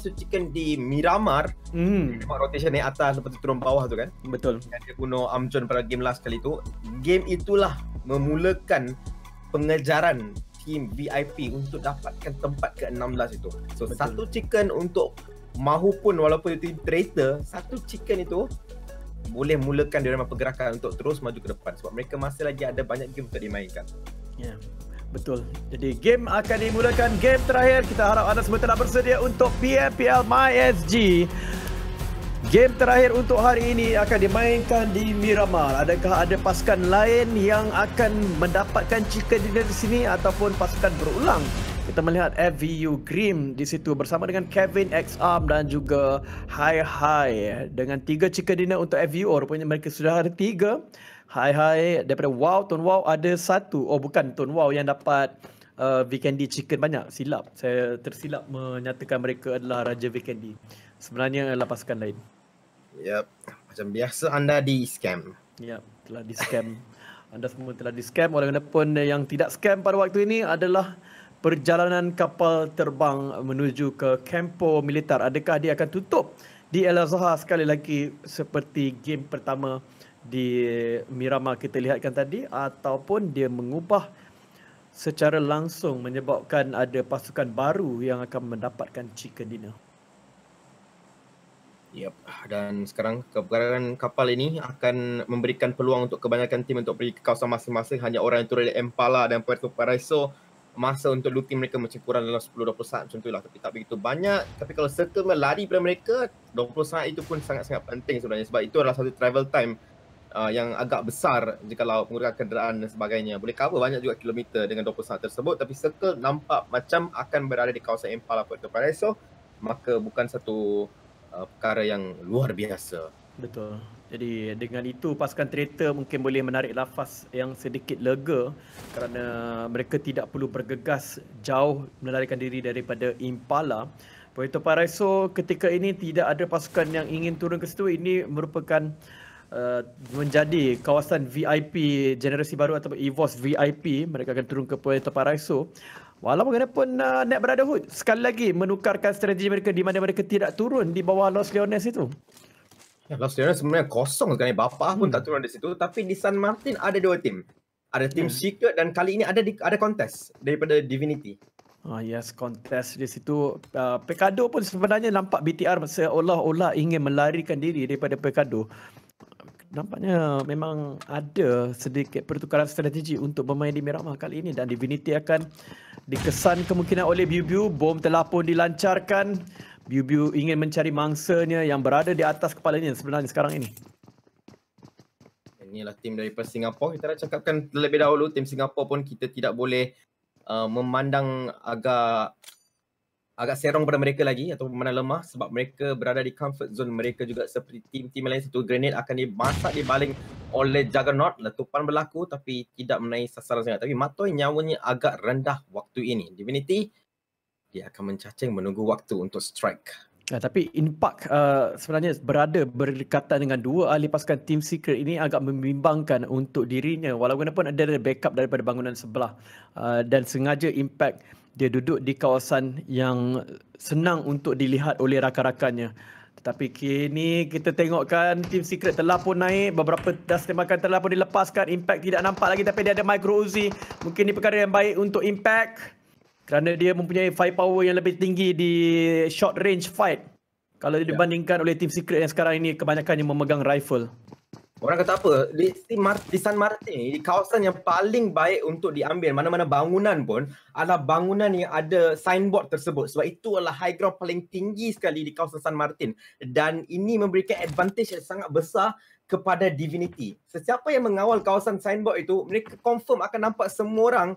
masuk chicken di Miramar hmm. Miramar rotation naik atas lepas tu turun bawah tu kan Betul Yang dia guna Amjon pada game last kali tu Game itulah memulakan pengejaran team VIP untuk dapatkan tempat ke-16 itu So Betul. satu chicken untuk mahupun walaupun itu traitor Satu chicken itu boleh mulakan dia pergerakan untuk terus maju ke depan sebab mereka masih lagi ada banyak game untuk dimainkan. Ya. Yeah. Betul. Jadi game akan dimulakan. Game terakhir. Kita harap anda semua telah bersedia untuk PFPL MySG. Game terakhir untuk hari ini akan dimainkan di Miramar. Adakah ada pasukan lain yang akan mendapatkan chicken dinner di sini ataupun pasukan berulang? Kita melihat FVU Grim di situ bersama dengan Kevin X Arm dan juga Hi Hi dengan tiga chicken dinner untuk FVU. Rupanya mereka sudah ada tiga. Hai hai daripada wow Tone wow ada satu oh bukan Tone wow yang dapat uh, Vikendi chicken banyak silap saya tersilap menyatakan mereka adalah raja Vikendi sebenarnya adalah pasukan lain yep macam biasa anda di scam yep telah di scam anda semua telah di scam walaupun yang tidak scam pada waktu ini adalah perjalanan kapal terbang menuju ke Kempo Militar adakah dia akan tutup di Al Azhar sekali lagi seperti game pertama di Miramar kita lihatkan tadi ataupun dia mengubah secara langsung menyebabkan ada pasukan baru yang akan mendapatkan chicken dinner. Yep. Dan sekarang keberadaan kapal ini akan memberikan peluang untuk kebanyakan tim untuk pergi ke kawasan masing-masing. Hanya orang yang turun dari Empala dan Puerto Paraiso masa untuk looting mereka macam kurang dalam 10-20 saat macam lah. Tapi tak begitu banyak. Tapi kalau circle melari pada mereka, 20 saat itu pun sangat-sangat penting sebenarnya. Sebab itu adalah satu travel time uh, yang agak besar jika jikalau penggunaan kenderaan dan sebagainya boleh cover banyak juga kilometer dengan 21 tersebut tapi circle nampak macam akan berada di kawasan Impala Puerto Paraiso maka bukan satu uh, perkara yang luar biasa. Betul. Jadi dengan itu pasukan traitor mungkin boleh menarik lafaz yang sedikit lega kerana mereka tidak perlu bergegas jauh melarikan diri daripada Impala. Puerto Paraiso ketika ini tidak ada pasukan yang ingin turun ke situ. Ini merupakan Uh, menjadi kawasan VIP generasi baru ataupun EVOS VIP mereka akan turun ke Puerto Paraiso Walaupun kenapun uh, Net Brotherhood sekali lagi menukarkan strategi mereka di mana mereka tidak turun di bawah Los Leones itu. Ya, Los Leones sebenarnya kosong sekarang. Bapa hmm. pun tak turun di situ. Tapi di San Martin ada dua tim. Ada tim hmm. Secret dan kali ini ada di, ada kontes daripada Divinity. Ah yes, kontes di situ. Uh, ah, Pekado pun sebenarnya nampak BTR seolah-olah ingin melarikan diri daripada Pekado nampaknya memang ada sedikit pertukaran strategi untuk bermain di Miramar kali ini dan Divinity akan dikesan kemungkinan oleh Biu Biu. Bom telah pun dilancarkan. Biu Biu ingin mencari mangsanya yang berada di atas kepalanya sebenarnya sekarang ini. Inilah tim daripada Singapura. Kita dah cakapkan terlebih dahulu tim Singapura pun kita tidak boleh uh, memandang agak agak serong pada mereka lagi atau mana lemah sebab mereka berada di comfort zone mereka juga seperti tim-tim lain satu grenade akan dimasak dibaling oleh Juggernaut letupan berlaku tapi tidak menaik sasaran sangat tapi Matoy nyawanya agak rendah waktu ini Divinity dia akan mencacing menunggu waktu untuk strike Ya, tapi impak uh, sebenarnya berada berdekatan dengan dua ahli pasukan Team Secret ini agak membimbangkan untuk dirinya walaupun ada backup daripada bangunan sebelah uh, dan sengaja impact dia duduk di kawasan yang senang untuk dilihat oleh rakan-rakannya. Tetapi kini kita tengokkan tim Secret telah pun naik. Beberapa das tembakan telah pun dilepaskan. Impact tidak nampak lagi tapi dia ada micro Uzi. Mungkin ini perkara yang baik untuk Impact. Kerana dia mempunyai firepower yang lebih tinggi di short range fight. Kalau ya. dibandingkan oleh tim Secret yang sekarang ini kebanyakannya memegang rifle. Orang kata apa? Di, di, di San Martin, di kawasan yang paling baik untuk diambil mana-mana bangunan pun adalah bangunan yang ada signboard tersebut. Sebab itu adalah high ground paling tinggi sekali di kawasan San Martin. Dan ini memberikan advantage yang sangat besar kepada Divinity. Sesiapa yang mengawal kawasan signboard itu, mereka confirm akan nampak semua orang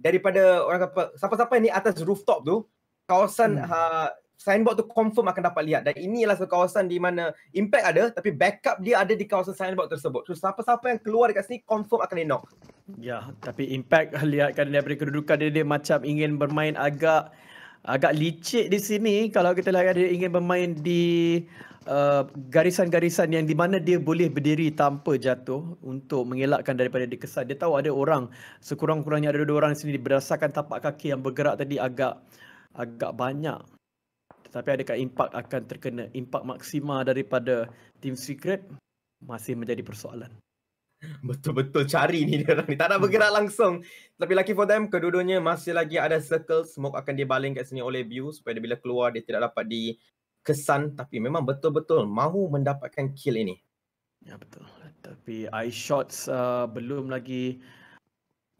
daripada orang kata siapa-siapa yang di atas rooftop tu, kawasan hmm. ha, signboard tu confirm akan dapat lihat dan inilah satu kawasan di mana impact ada tapi backup dia ada di kawasan signboard tersebut. So siapa-siapa yang keluar dekat sini confirm akan di knock. Ya, yeah, tapi impact lihatkan daripada kedudukan dia dia macam ingin bermain agak agak licik di sini kalau kita lihat dia ingin bermain di Uh, garisan-garisan yang di mana dia boleh berdiri tanpa jatuh untuk mengelakkan daripada dikesan. Dia tahu ada orang, sekurang-kurangnya ada dua orang di sini berdasarkan tapak kaki yang bergerak tadi agak agak banyak tetapi adakah impak akan terkena impak maksima daripada Team Secret masih menjadi persoalan. Betul-betul cari ni dia orang ni. Tak nak hmm. bergerak langsung. Tapi lucky for them, kedua-duanya masih lagi ada circle. Smoke akan dibaling kat sini oleh Bew supaya dia bila keluar dia tidak dapat dikesan. Tapi memang betul-betul mahu mendapatkan kill ini. Ya betul. Tapi eye shots uh, belum lagi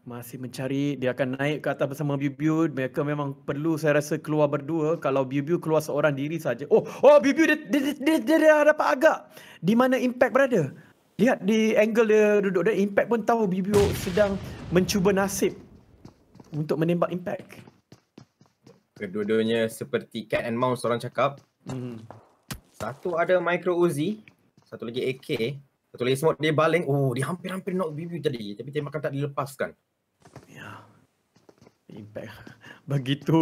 masih mencari dia akan naik ke atas bersama bibiu. mereka memang perlu saya rasa keluar berdua kalau bibiu keluar seorang diri saja oh oh bibiu, biu dia dia, dia dia dia dapat agak di mana impact berada lihat di angle dia duduk dia impact pun tahu bibiu sedang mencuba nasib untuk menembak impact kedua-duanya seperti cat and mouse orang cakap hmm. satu ada micro uzi satu lagi AK satu lagi smoke dia baling oh dia hampir-hampir nak bibiu tadi tapi tembakan tak dilepaskan impact begitu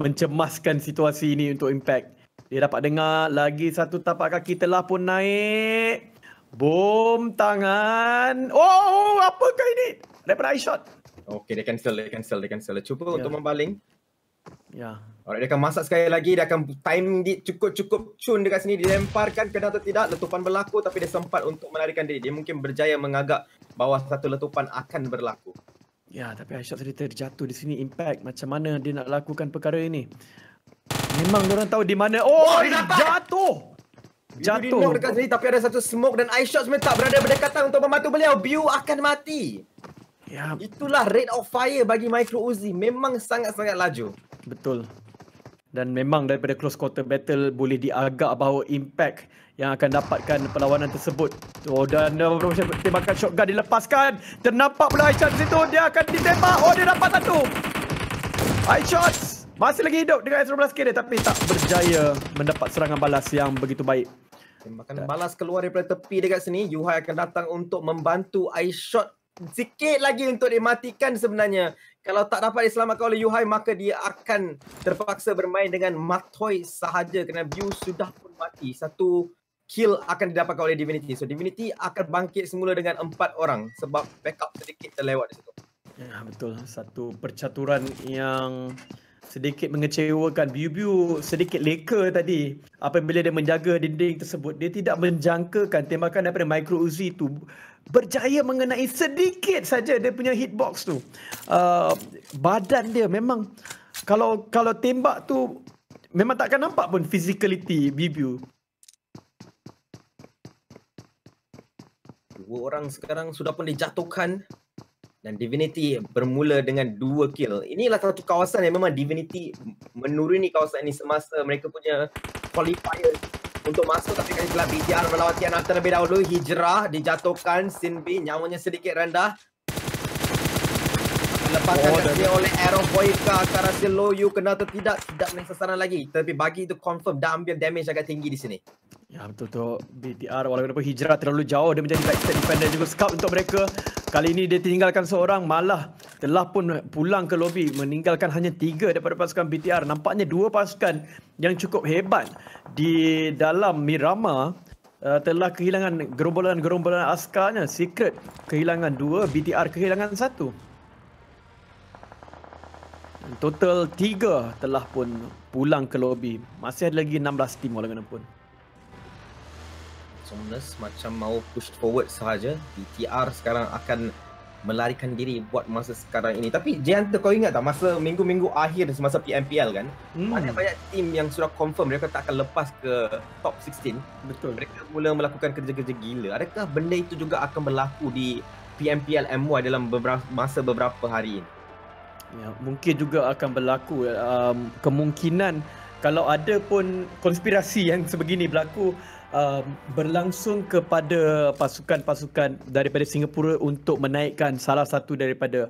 mencemaskan situasi ini untuk impact. Dia dapat dengar lagi satu tapak kaki telah pun naik. Boom tangan. Oh, oh, apakah ini? Daripada eye shot. Okay, dia cancel, dia cancel, dia cancel. Cuba yeah. untuk membaling. Ya. Yeah. Alright, dia akan masak sekali lagi. Dia akan time dia cukup-cukup cun dekat sini. Dilemparkan kena atau tidak. Letupan berlaku tapi dia sempat untuk melarikan diri. Dia mungkin berjaya mengagak bahawa satu letupan akan berlaku. Ya, tapi Aisyah cerita dia jatuh di sini impact macam mana dia nak lakukan perkara ini. Memang orang tahu di mana. Oh, oh dia jatuh. Jatuh. Dia dekat sini tapi ada satu smoke dan Aisyah sebenarnya tak berada berdekatan untuk membantu beliau. Biu akan mati. Ya. Itulah rate of fire bagi Micro Uzi. Memang sangat-sangat laju. Betul dan memang daripada close quarter battle boleh diagak bahawa impact yang akan dapatkan perlawanan tersebut. Oh dan uh, tembakan shotgun dilepaskan. Ternampak pula Aishat di situ. Dia akan ditembak. Oh dia dapat satu. Aishat masih lagi hidup dengan S12K tapi tak berjaya mendapat serangan balas yang begitu baik. Tembakan balas keluar daripada tepi dekat sini. Yuhai akan datang untuk membantu Aishat sikit lagi untuk dimatikan sebenarnya. Kalau tak dapat diselamatkan oleh Yuhai, maka dia akan terpaksa bermain dengan Matoy sahaja kerana Biu sudah pun mati. Satu kill akan didapatkan oleh Divinity. So Divinity akan bangkit semula dengan empat orang sebab backup sedikit terlewat di situ. Ya, betul. Satu percaturan yang sedikit mengecewakan. Biu-Biu sedikit leka tadi apabila dia menjaga dinding tersebut. Dia tidak menjangkakan tembakan daripada Micro Uzi itu berjaya mengenai sedikit saja dia punya hitbox tu. Uh, badan dia memang kalau kalau tembak tu memang takkan nampak pun physicality Bibiu. Dua orang sekarang sudah pun dijatuhkan dan Divinity bermula dengan dua kill. Inilah satu kawasan yang memang Divinity menuruni kawasan ini semasa mereka punya qualifier untuk masuk tapi kan kelab BTR melawan TNR terlebih dahulu hijrah dijatuhkan Sin B nyawanya sedikit rendah lepaskan oh, dia oleh Aaron Poika akan rasa low you kena atau tidak tidak menang sasaran lagi tapi bagi itu confirm dah ambil damage agak tinggi di sini ya betul betul BTR walaupun hijrah terlalu jauh dia menjadi backstep defender juga scout untuk mereka kali ini dia tinggalkan seorang malah telah pun pulang ke lobi meninggalkan hanya tiga daripada pasukan BTR. Nampaknya dua pasukan yang cukup hebat di dalam Mirama uh, eh, telah kehilangan gerombolan-gerombolan askarnya. Secret kehilangan dua, BTR kehilangan satu. Total tiga telah pun pulang ke lobi. Masih ada lagi 16 tim walaupun. Somnus macam mau push forward sahaja. DTR sekarang akan melarikan diri buat masa sekarang ini. Tapi Jayanta kau ingat tak masa minggu-minggu akhir semasa PMPL kan? Hmm. Banyak-banyak tim yang sudah confirm mereka tak akan lepas ke top 16. Betul. Mereka mula melakukan kerja-kerja gila. Adakah benda itu juga akan berlaku di PMPL MY dalam beberapa, masa beberapa hari ini? Ya, mungkin juga akan berlaku um, kemungkinan kalau ada pun konspirasi yang sebegini berlaku Um, berlangsung kepada pasukan-pasukan daripada Singapura untuk menaikkan salah satu daripada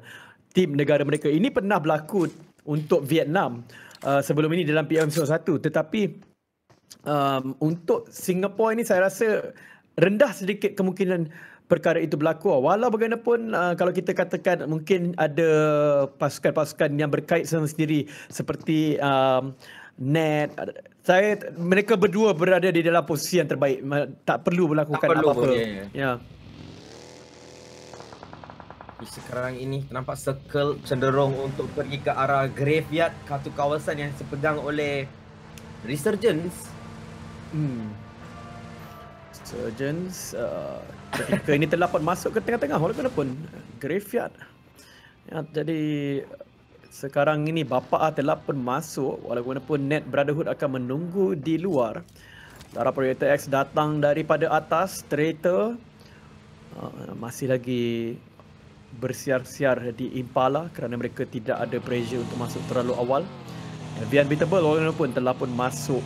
tim negara mereka. Ini pernah berlaku untuk Vietnam uh, sebelum ini dalam PM01 tetapi um, untuk Singapura ini saya rasa rendah sedikit kemungkinan perkara itu berlaku. Walau bagaimanapun uh, kalau kita katakan mungkin ada pasukan-pasukan yang berkait sendiri seperti uh, Net, saya mereka berdua berada di dalam posisi yang terbaik tak perlu melakukan apa-apa ya yeah. Ya. Sekarang ini nampak circle cenderung untuk pergi ke arah graveyard Satu kawasan yang sepegang oleh Resurgence hmm. Resurgence uh, Ketika ini terlapat masuk ke tengah-tengah walaupun Graveyard ya, Jadi sekarang ini bapa A8 ah masuk walaupun pun Net Brotherhood akan menunggu di luar. Darah Predator X datang daripada atas Traitor ah, masih lagi bersiar-siar di Impala kerana mereka tidak ada pressure untuk masuk terlalu awal. The Unbeatable pun telah pun masuk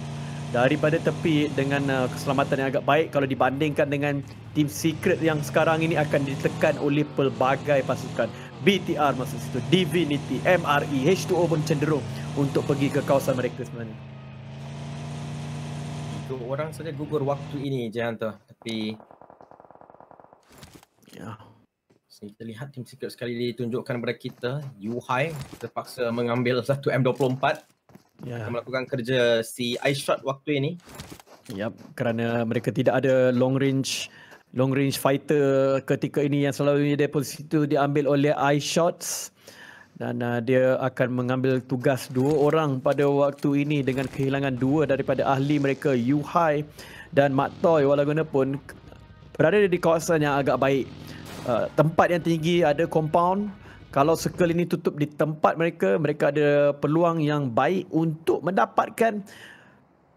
daripada tepi dengan ah, keselamatan yang agak baik kalau dibandingkan dengan tim Secret yang sekarang ini akan ditekan oleh pelbagai pasukan. BTR masa situ, Divinity, MRE, H2O pun cenderung untuk pergi ke kawasan mereka sebenarnya. Itu orang saja gugur waktu ini je hantar. Tapi... Ya. Yeah. Kita lihat tim secret sekali ditunjukkan kepada kita. Yuhai terpaksa mengambil satu M24. Ya. Yeah. Melakukan kerja si Ice Shot waktu ini. Yap, kerana mereka tidak ada long range long range fighter ketika ini yang selalu dia posisi itu diambil oleh eye shots dan uh, dia akan mengambil tugas dua orang pada waktu ini dengan kehilangan dua daripada ahli mereka Yu Hai dan Mak Toy walaupun berada di kawasan yang agak baik uh, tempat yang tinggi ada compound kalau circle ini tutup di tempat mereka mereka ada peluang yang baik untuk mendapatkan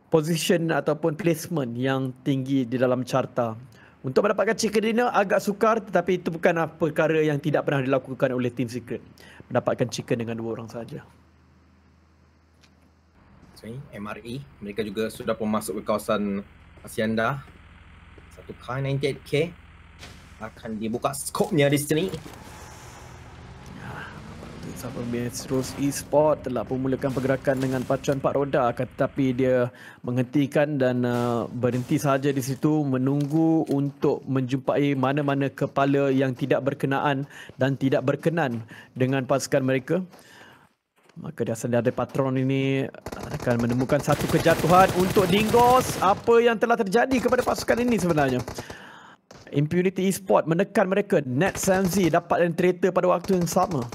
position ataupun placement yang tinggi di dalam carta untuk mendapatkan chicken dinner agak sukar tetapi itu bukan perkara yang tidak pernah dilakukan oleh Team Secret. Mendapatkan chicken dengan dua orang saja. Okay, MRE. Mereka juga sudah pun masuk ke kawasan Asianda. Satu K98K akan dibuka skopnya di sini. Sapa Bias Rose Esport telah memulakan pergerakan dengan pacuan pak roda tetapi dia menghentikan dan uh, berhenti sahaja di situ menunggu untuk menjumpai mana-mana kepala yang tidak berkenaan dan tidak berkenan dengan pasukan mereka. Maka dasar dari patron ini akan menemukan satu kejatuhan untuk Dingos. Apa yang telah terjadi kepada pasukan ini sebenarnya? Impunity Esport menekan mereka. Net Samzi dapat yang pada waktu yang sama.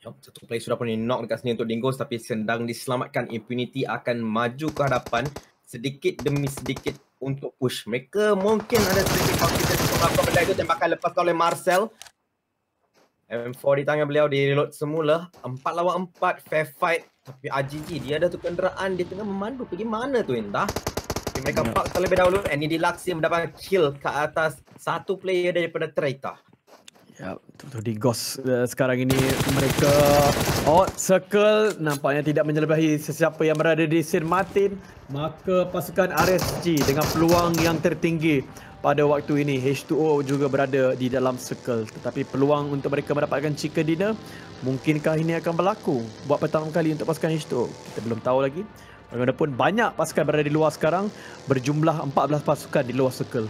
Satu player sudah pun di knock dekat sini untuk Dingoes tapi sedang diselamatkan Infinity akan maju ke hadapan sedikit demi sedikit untuk push. Mereka mungkin ada sedikit kompeten untuk melakukan benda itu tembakan lepas oleh Marcel. M4 di tangan beliau di reload semula. Empat lawan empat fair fight. Tapi AGG dia ada tu kenderaan, dia tengah memandu pergi mana tu entah. Mereka park terlebih dahulu and ini Deluxe mendapat kill ke atas satu player daripada Traitor. Ya, betul-betul di Ghost uh, sekarang ini mereka out circle. Nampaknya tidak menyelebihi sesiapa yang berada di Sir Martin. Maka pasukan RSG dengan peluang yang tertinggi pada waktu ini. H2O juga berada di dalam circle. Tetapi peluang untuk mereka mendapatkan chicken dinner, mungkinkah ini akan berlaku buat pertama kali untuk pasukan H2O? Kita belum tahu lagi. Bagaimanapun banyak pasukan berada di luar sekarang. Berjumlah 14 pasukan di luar circle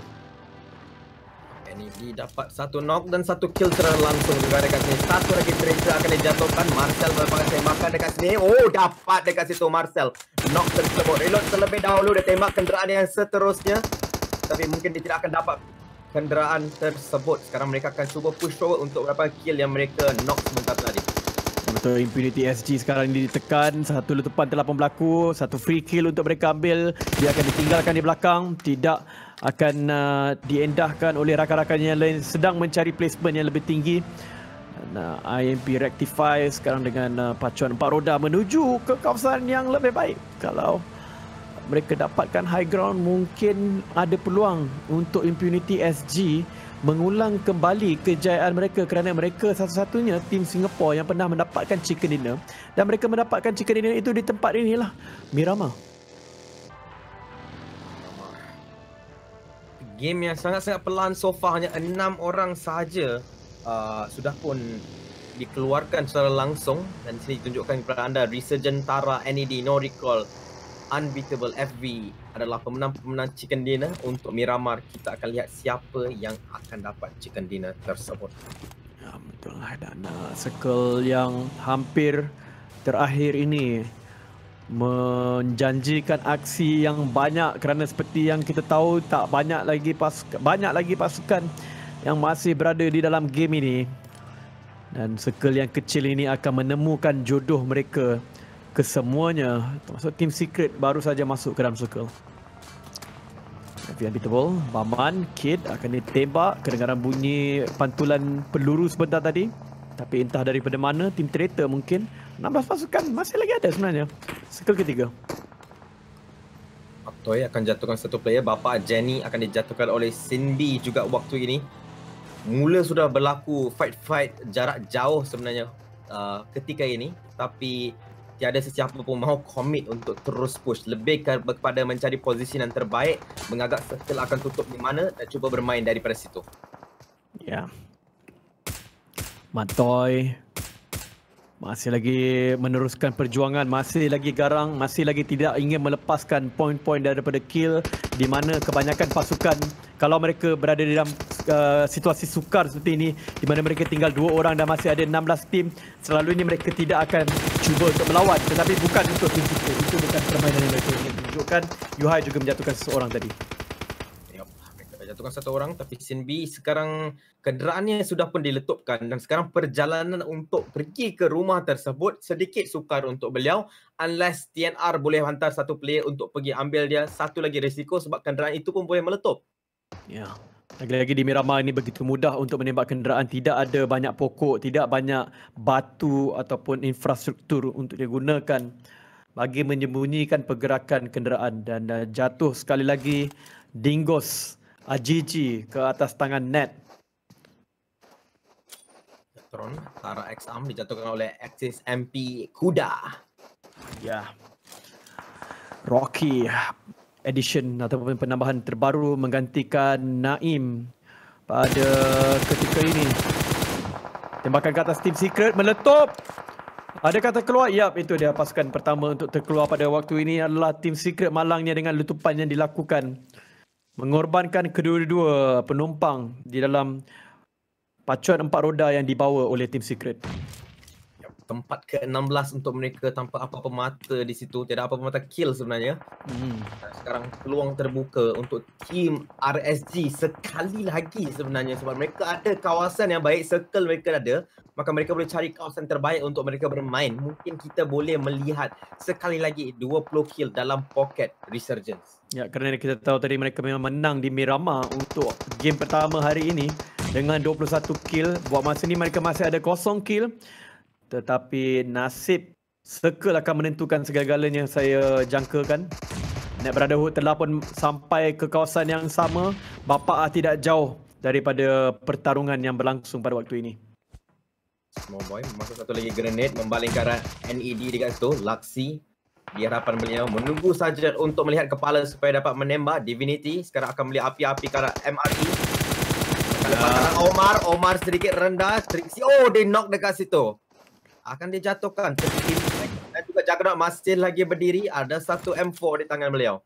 dapat satu knock dan satu kill secara langsung juga dekat sini. Satu lagi tracer akan dijatuhkan. Marcel melepaskan tembakan dekat sini. Oh, dapat dekat situ Marcel. Knock tersebut. Reload terlebih dahulu. Dia tembak kenderaan yang seterusnya. Tapi mungkin dia tidak akan dapat kenderaan tersebut. Sekarang mereka akan cuba push forward untuk berapa kill yang mereka knock sementara. Untuk Impunity SG sekarang ini ditekan Satu letupan telah pun berlaku Satu free kill untuk mereka ambil Dia akan ditinggalkan di belakang Tidak akan uh, diendahkan oleh rakan-rakan yang lain Sedang mencari placement yang lebih tinggi Nah, uh, IMP rectify sekarang dengan uh, pacuan empat roda menuju ke kawasan yang lebih baik Kalau mereka dapatkan high ground mungkin ada peluang untuk Impunity SG mengulang kembali kejayaan mereka kerana mereka satu-satunya tim Singapura yang pernah mendapatkan chicken dinner dan mereka mendapatkan chicken dinner itu di tempat inilah Mirama. Game yang sangat-sangat pelan so far hanya enam orang sahaja uh, sudah pun dikeluarkan secara langsung dan sini ditunjukkan kepada anda Resurgent Tara NED No Recall Unbeatable FV adalah pemenang-pemenang chicken dinner untuk Miramar. Kita akan lihat siapa yang akan dapat chicken dinner tersebut. Ya, betul lah Dana. Circle yang hampir terakhir ini menjanjikan aksi yang banyak kerana seperti yang kita tahu tak banyak lagi pas banyak lagi pasukan yang masih berada di dalam game ini. Dan circle yang kecil ini akan menemukan jodoh mereka kesemuanya termasuk tim Secret baru saja masuk ke dalam circle. The Unbeatable, Baman, Kid akan ditembak. Kedengaran bunyi pantulan peluru sebentar tadi. Tapi entah daripada mana, tim Traitor mungkin. 16 pasukan masih lagi ada sebenarnya. Circle ketiga. Aptoy akan jatuhkan satu player. Bapa Jenny akan dijatuhkan oleh Cindy juga waktu ini. Mula sudah berlaku fight-fight jarak jauh sebenarnya uh, ketika ini. Tapi tiada sesiapa pun mahu komit untuk terus push lebih kepada mencari posisi yang terbaik mengagak circle akan tutup di mana dan cuba bermain daripada situ. Ya. Yeah. Matoy, masih lagi meneruskan perjuangan, masih lagi garang, masih lagi tidak ingin melepaskan poin-poin daripada kill di mana kebanyakan pasukan kalau mereka berada dalam uh, situasi sukar seperti ini di mana mereka tinggal dua orang dan masih ada 16 tim selalu ini mereka tidak akan cuba untuk melawan tetapi bukan untuk tim itu bukan permainan yang mereka ingin tunjukkan Yuhai juga menjatuhkan seseorang tadi jatuhkan satu orang tapi scene B sekarang kenderaannya sudah pun diletupkan dan sekarang perjalanan untuk pergi ke rumah tersebut sedikit sukar untuk beliau unless TNR boleh hantar satu player untuk pergi ambil dia satu lagi risiko sebab kenderaan itu pun boleh meletup. Ya. Yeah. Lagi-lagi di Mirama ini begitu mudah untuk menembak kenderaan. Tidak ada banyak pokok, tidak banyak batu ataupun infrastruktur untuk digunakan bagi menyembunyikan pergerakan kenderaan. Dan jatuh sekali lagi Dingos Ajiji ke atas tangan Ned. Jatron, Tara X-Arm dijatuhkan oleh Axis MP Kuda. Ya. Yeah. Rocky edition ataupun penambahan terbaru menggantikan Naim pada ketika ini. Tembakan ke atas Team Secret meletup. Ada Adakah terkeluar? Yap, itu dia pasukan pertama untuk terkeluar pada waktu ini adalah Team Secret malangnya dengan letupan yang dilakukan mengorbankan kedua-dua penumpang di dalam pacuan empat roda yang dibawa oleh tim Secret. Tempat ke-16 untuk mereka tanpa apa-apa mata di situ. Tidak apa-apa mata kill sebenarnya. Hmm. Sekarang peluang terbuka untuk tim RSG sekali lagi sebenarnya. Sebab mereka ada kawasan yang baik, circle mereka ada. Maka mereka boleh cari kawasan terbaik untuk mereka bermain. Mungkin kita boleh melihat sekali lagi 20 kill dalam pocket Resurgence. Ya, kerana kita tahu tadi mereka memang menang di Mirama untuk game pertama hari ini dengan 21 kill. Buat masa ni mereka masih ada kosong kill. Tetapi nasib Circle akan menentukan segala-galanya saya jangkakan. Net Brotherhood telah pun sampai ke kawasan yang sama. Bapak ah tidak jauh daripada pertarungan yang berlangsung pada waktu ini. Small boy masuk satu lagi grenade membalingkan NED dekat situ. Luxy di hadapan beliau menunggu saja untuk melihat kepala supaya dapat menembak divinity sekarang akan beli api-api karat MRT Lepas yeah. Omar, Omar sedikit rendah. Trixie, oh dia knock dekat situ. Akan dia jatuhkan. Dan juga Juggernaut masih lagi berdiri. Ada satu M4 di tangan beliau.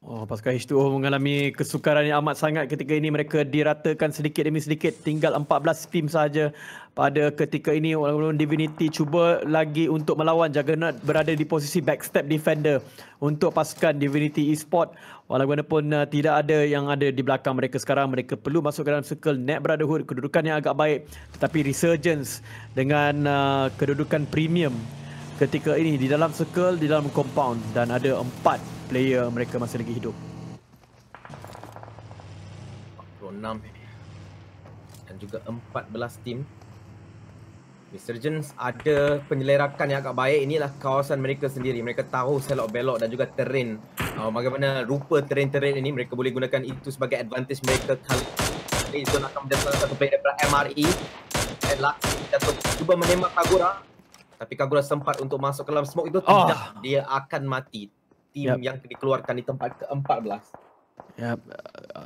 Oh, pasukan H2O mengalami kesukaran yang amat sangat ketika ini mereka diratakan sedikit demi sedikit tinggal 14 tim saja pada ketika ini walaupun Divinity cuba lagi untuk melawan Juggernaut berada di posisi backstep defender untuk pasukan Divinity Esport walaupun uh, tidak ada yang ada di belakang mereka sekarang mereka perlu masuk ke dalam circle net brotherhood kedudukan yang agak baik tetapi resurgence dengan uh, kedudukan premium ketika ini di dalam circle di dalam compound dan ada empat player mereka masih lagi hidup. 46 dan juga 14 tim. Resurgence ada penyelerakan yang agak baik. Inilah kawasan mereka sendiri. Mereka tahu selok belok dan juga terrain. Uh, bagaimana rupa terrain-terrain ini mereka boleh gunakan itu sebagai advantage mereka kali ini. Zon akan menjadi satu player daripada MRE. Dan Laksa cuba menembak Kagura. Tapi Kagura sempat untuk masuk ke dalam smoke itu. Ah. Tidak. Oh. Dia akan mati. Tim yep. yang dikeluarkan di tempat ke-14. Ya, yep.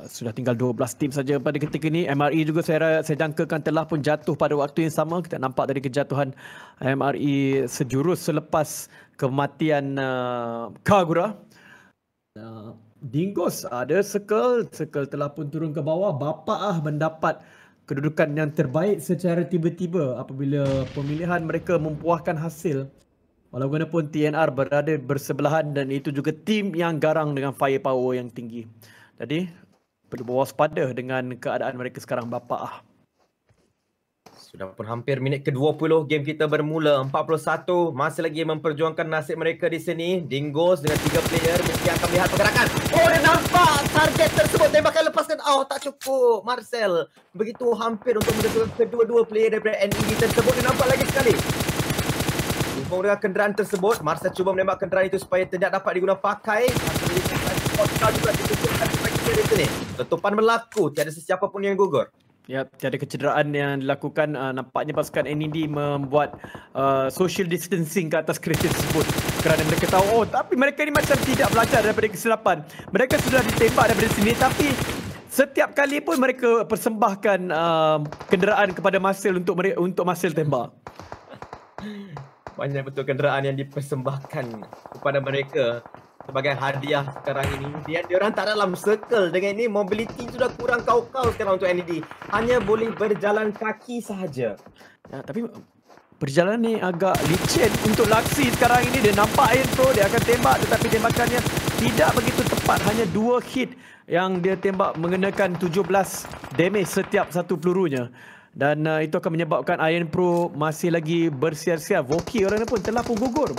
sudah tinggal 12 tim saja pada ketika ini. MRE juga saya sedangkan telah pun jatuh pada waktu yang sama. Kita nampak dari kejatuhan MRE sejurus selepas kematian uh, Kagura. Uh, Dingos uh, ada sekel sekel telah pun turun ke bawah. Bapa ah mendapat kedudukan yang terbaik secara tiba-tiba apabila pemilihan mereka mempuahkan hasil Walaupun TNR berada bersebelahan dan itu juga tim yang garang dengan firepower yang tinggi. Jadi, perlu waspada dengan keadaan mereka sekarang bapa. ah. Sudah pun hampir minit ke-20 game kita bermula. 41 masih lagi memperjuangkan nasib mereka di sini. Dingos dengan tiga player. Mesti akan melihat pergerakan. Oh, dia nampak target tersebut. Tembakan lepaskan. Oh, tak cukup. Marcel begitu hampir untuk menjaga kedua-dua player daripada NEG tersebut. Dia nampak lagi sekali menggunakan kenderaan tersebut Marsa cuba menembak kenderaan itu supaya tidak dapat digunakan pakai Letupan berlaku, tiada sesiapa pun yang gugur Ya, yep, tiada kecederaan yang dilakukan uh, Nampaknya pasukan NED membuat uh, social distancing ke atas kereta tersebut Kerana mereka tahu, oh tapi mereka ni macam tidak belajar daripada kesilapan Mereka sudah ditembak daripada sini tapi setiap kali pun mereka persembahkan uh, kenderaan kepada Masil untuk untuk Masil tembak. banyak betul kenderaan yang dipersembahkan kepada mereka sebagai hadiah sekarang ini. Dia orang tak dalam circle dengan ini mobility sudah kurang kau-kau sekarang untuk NED. Hanya boleh berjalan kaki sahaja. Ya, tapi perjalanan eh, ni agak licin untuk Laksi sekarang ini. Dia nampak Iron Pro, dia akan tembak tetapi tembakannya tidak begitu tepat. Hanya dua hit yang dia tembak mengenakan 17 damage setiap satu pelurunya dan uh, itu akan menyebabkan Iron Pro masih lagi bersiar-siar. Voki orang pun telah pun gugur.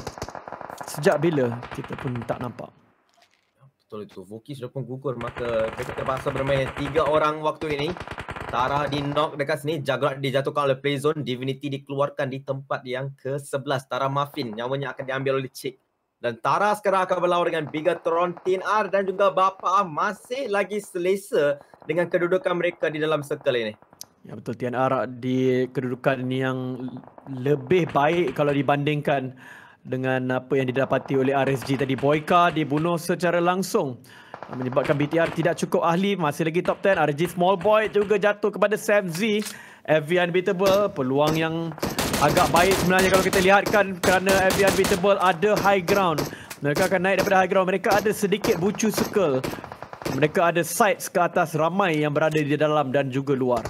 Sejak bila kita pun tak nampak. Betul itu. Voki sudah pun gugur maka kita terpaksa bermain tiga orang waktu ini. Tara di knock dekat sini, Jagrat dijatuhkan oleh Playzone. Divinity dikeluarkan di tempat yang ke-11. Tara Muffin, nyawanya akan diambil oleh Cik. Dan Tara sekarang akan berlawan dengan Bigatron, Tin R dan juga Bapa masih lagi selesa dengan kedudukan mereka di dalam circle ini. Ya betul Tian TNR di kedudukan ini yang lebih baik kalau dibandingkan dengan apa yang didapati oleh RSG tadi Boyka dibunuh secara langsung menyebabkan BTR tidak cukup ahli masih lagi top 10 RSG small boy juga jatuh kepada Sam Z Heavy unbeatable peluang yang agak baik sebenarnya kalau kita lihatkan kerana Heavy unbeatable ada high ground mereka akan naik daripada high ground mereka ada sedikit bucu circle mereka ada sides ke atas ramai yang berada di dalam dan juga luar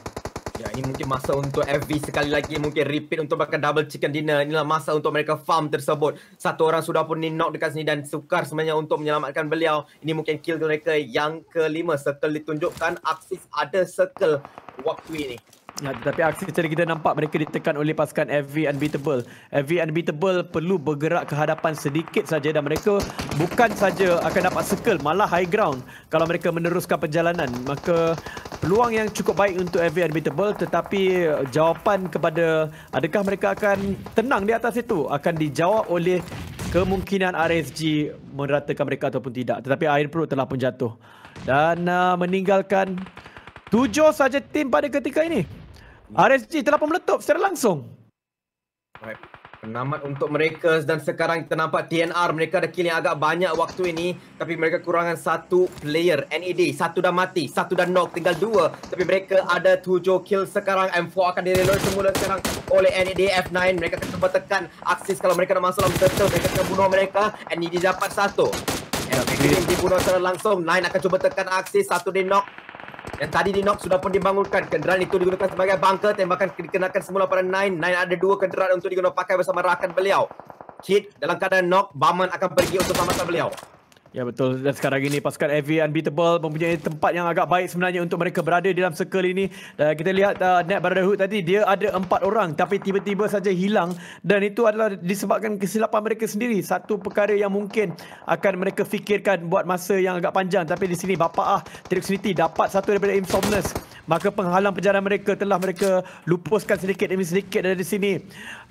Ya, ini mungkin masa untuk FV sekali lagi mungkin repeat untuk makan double chicken dinner. Inilah masa untuk mereka farm tersebut. Satu orang sudah pun ni knock dekat sini dan sukar sebenarnya untuk menyelamatkan beliau. Ini mungkin kill mereka yang kelima. Circle ditunjukkan. Aksis ada circle waktu ini. Ya, tetapi aksi tadi kita nampak mereka ditekan oleh pasukan FV Unbeatable. FV Unbeatable perlu bergerak ke hadapan sedikit saja dan mereka bukan saja akan dapat circle, malah high ground kalau mereka meneruskan perjalanan. Maka peluang yang cukup baik untuk FV Unbeatable tetapi eh, jawapan kepada adakah mereka akan tenang di atas itu akan dijawab oleh kemungkinan RSG meratakan mereka ataupun tidak. Tetapi air Pro telah pun jatuh dan uh, meninggalkan... Tujuh saja tim pada ketika ini. RSG telah pun meletup secara langsung. Baik. Penamat untuk mereka dan sekarang kita nampak TNR mereka ada kill yang agak banyak waktu ini tapi mereka kurangan satu player NED satu dah mati satu dah knock tinggal dua tapi mereka ada tujuh kill sekarang M4 akan direload semula sekarang oleh NED F9 mereka akan cuba tekan aksis kalau mereka nak masuk dalam turtle mereka akan bunuh mereka NED dapat satu Eh, okay. dibunuh secara langsung. Nine akan cuba tekan aksi. Satu di knock. Yang tadi di knock sudah pun dibangunkan kenderaan itu digunakan sebagai bunker tembakan dikenakan semula pada Nine. Nine ada dua kenderaan untuk digunakan pakai bersama rakan beliau. Kid dalam keadaan knock, Baman akan pergi untuk sama-sama beliau. Ya betul dan sekarang ini pasukan Heavy Unbeatable mempunyai tempat yang agak baik sebenarnya untuk mereka berada dalam circle ini. Dan kita lihat uh, Net Brotherhood tadi dia ada empat orang tapi tiba-tiba saja hilang dan itu adalah disebabkan kesilapan mereka sendiri. Satu perkara yang mungkin akan mereka fikirkan buat masa yang agak panjang tapi di sini Bapa Ah Trixunity dapat satu daripada Insomnus. Maka penghalang perjalanan mereka telah mereka lupuskan sedikit demi sedikit dari sini.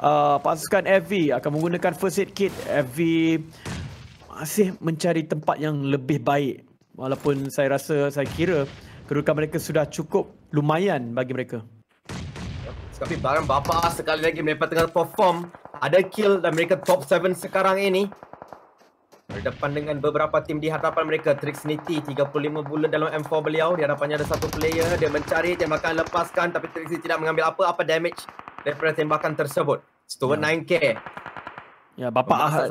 Uh, pasukan Heavy akan menggunakan first aid kit. Heavy masih mencari tempat yang lebih baik walaupun saya rasa saya kira kedudukan mereka sudah cukup lumayan bagi mereka. Tapi barang bapa sekali lagi mereka tengah perform ada kill dan mereka top 7 sekarang ini. Berdepan dengan beberapa tim di hadapan mereka Trix Nitti 35 bulan dalam M4 beliau Di hadapannya ada satu player Dia mencari tembakan lepaskan Tapi Trix tidak mengambil apa-apa damage Daripada tembakan tersebut Stuart ya. 9K Ya Bapak Ahad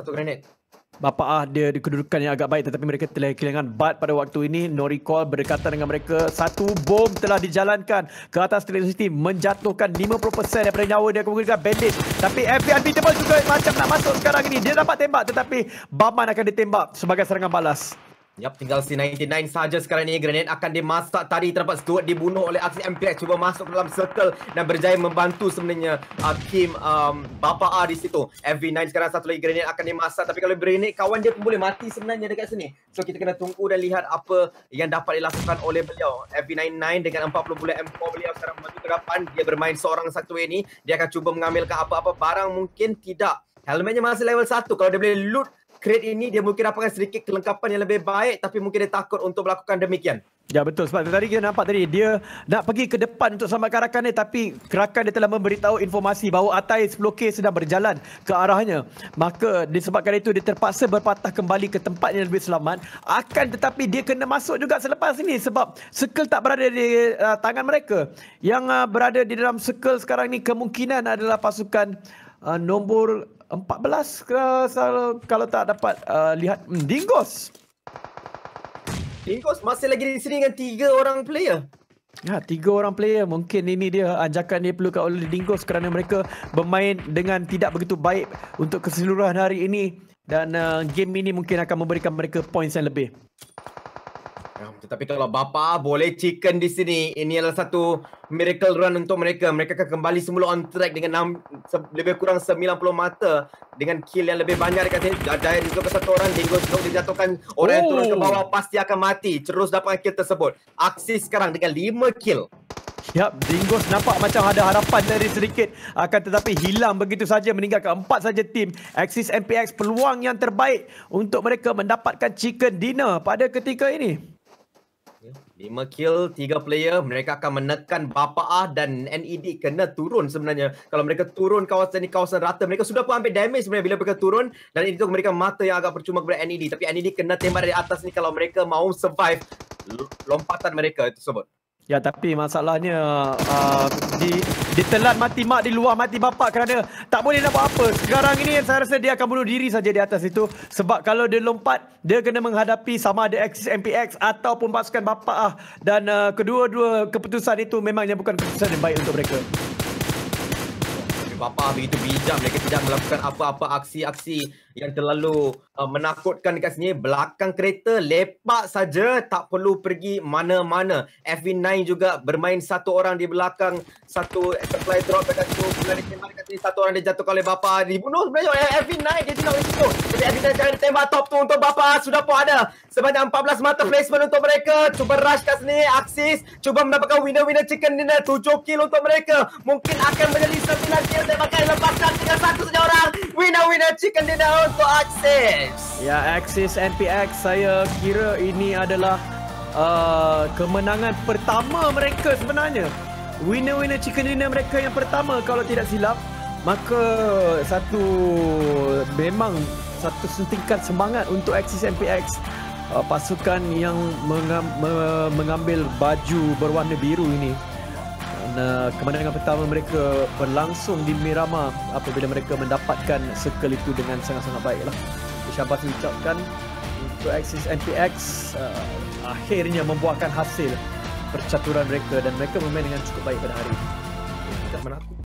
bapa ah dia di kedudukan yang agak baik tetapi mereka telah kehilangan bat pada waktu ini no recall berdekatan dengan mereka satu bom telah dijalankan ke atas electricity menjatuhkan 50% daripada nyawa dia kemungkinan bandit tapi FB unbeatable juga macam nak masuk sekarang ini dia dapat tembak tetapi Baman akan ditembak sebagai serangan balas Yap, tinggal C99 saja sekarang ni. Grenade akan dimasak tadi. Terdapat Stuart dibunuh oleh aksi MPX. Cuba masuk dalam circle dan berjaya membantu sebenarnya uh, Kim um, Bapa A di situ. FV9 sekarang satu lagi grenade akan dimasak. Tapi kalau grenade, kawan dia pun boleh mati sebenarnya dekat sini. So, kita kena tunggu dan lihat apa yang dapat dilakukan oleh beliau. FV99 dengan 40 bullet M4 beliau sekarang maju ke depan. Dia bermain seorang satu ini. Dia akan cuba mengambilkan apa-apa barang. Mungkin tidak. Helmetnya masih level 1. Kalau dia boleh loot Create ini dia mungkin dapatkan sedikit kelengkapan yang lebih baik tapi mungkin dia takut untuk melakukan demikian. Ya betul sebab tadi kita nampak tadi dia nak pergi ke depan untuk selamatkan rakan dia tapi rakan dia telah memberitahu informasi bahawa Atai 10K sedang berjalan ke arahnya. Maka disebabkan itu dia terpaksa berpatah kembali ke tempat yang lebih selamat. Akan tetapi dia kena masuk juga selepas ini sebab circle tak berada di uh, tangan mereka. Yang uh, berada di dalam circle sekarang ini kemungkinan adalah pasukan uh, nombor Empat belas kalau, tak dapat uh, lihat hmm, Dingos. Dingos masih lagi di sini dengan tiga orang player. Ya, tiga orang player. Mungkin ini dia ajakan dia perlukan oleh Dingos kerana mereka bermain dengan tidak begitu baik untuk keseluruhan hari ini. Dan uh, game ini mungkin akan memberikan mereka points yang lebih tetapi kalau bapa boleh chicken di sini ini adalah satu miracle run untuk mereka mereka akan kembali semula on track dengan 6, lebih kurang 90 mata dengan kill yang lebih banyak dekat sini dadai juga ke satu orang dingo stok dijatuhkan orang yang turun ke oh. bawah pasti akan mati terus dapat kill tersebut aksi sekarang dengan 5 kill Yap, Dingos nampak macam ada harapan dari sedikit akan tetapi hilang begitu saja meninggalkan empat saja tim Axis MPX peluang yang terbaik untuk mereka mendapatkan chicken dinner pada ketika ini. Lima kill, tiga player. Mereka akan menekan Bapa Ah dan NED kena turun sebenarnya. Kalau mereka turun kawasan ni kawasan rata, mereka sudah pun ambil damage sebenarnya bila mereka turun. Dan itu mereka mata yang agak percuma kepada NED. Tapi NED kena tembak dari atas ni kalau mereka mau survive lompatan mereka itu sebut. Ya tapi masalahnya uh, di ditelan mati mak di luar mati bapak kerana tak boleh nak buat apa. Sekarang ini saya rasa dia akan bunuh diri saja di atas itu sebab kalau dia lompat dia kena menghadapi sama ada eksis MPX ataupun pasukan bapak ah dan uh, kedua-dua keputusan itu memangnya bukan keputusan yang baik untuk mereka. Bapak begitu bijak mereka tidak melakukan apa-apa aksi-aksi yang terlalu uh, menakutkan dekat sini. Belakang kereta lepak saja tak perlu pergi mana-mana. FV9 juga bermain satu orang di belakang satu supply drop dekat situ. Bila dia dekat sini satu orang dia jatuh oleh Bapak dibunuh sebenarnya oleh FV9 dia tinggal di situ. Jadi FV9 jangan tembak top tu untuk Bapak sudah pun ada sebanyak 14 mata placement untuk mereka. Cuba rush kat sini Aksis cuba mendapatkan winner-winner chicken dinner 7 kill untuk mereka. Mungkin akan menjadi sebilan kill Aksep akan lepaskan dengan satu saja orang. Winner-winner chicken dinner untuk Aksep. Ya, Axis NPX. Saya kira ini adalah uh, kemenangan pertama mereka sebenarnya. Winner-winner chicken dinner mereka yang pertama kalau tidak silap. Maka satu memang satu suntikan semangat untuk Axis NPX. Uh, pasukan yang mengam, uh, mengambil baju berwarna biru ini uh, kemenangan pertama mereka berlangsung di Mirama apabila mereka mendapatkan circle itu dengan sangat-sangat baik baiklah. Syabas ucapkan untuk Axis NPX uh, akhirnya membuahkan hasil percaturan mereka dan mereka bermain dengan cukup baik pada hari ini. Dekat mana